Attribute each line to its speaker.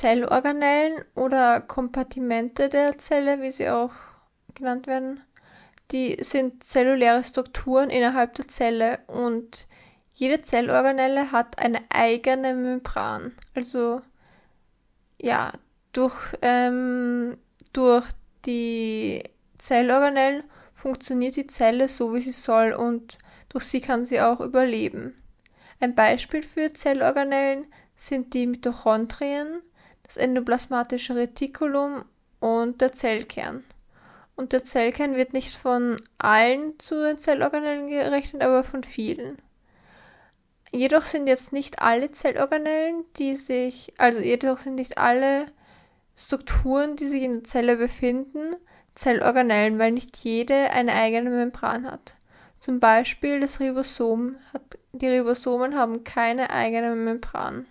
Speaker 1: Zellorganellen oder Kompartimente der Zelle, wie sie auch genannt werden, die sind zelluläre Strukturen innerhalb der Zelle und jede Zellorganelle hat eine eigene Membran. Also ja, durch, ähm, durch die Zellorganellen funktioniert die Zelle so, wie sie soll und durch sie kann sie auch überleben. Ein Beispiel für Zellorganellen sind die Mitochondrien, das endoplasmatische Retikulum und der Zellkern. Und der Zellkern wird nicht von allen zu den Zellorganellen gerechnet, aber von vielen. Jedoch sind jetzt nicht alle Zellorganellen, die sich, also jedoch sind nicht alle Strukturen, die sich in der Zelle befinden, Zellorganellen, weil nicht jede eine eigene Membran hat. Zum Beispiel das Ribosom hat, die Ribosomen haben keine eigene Membran.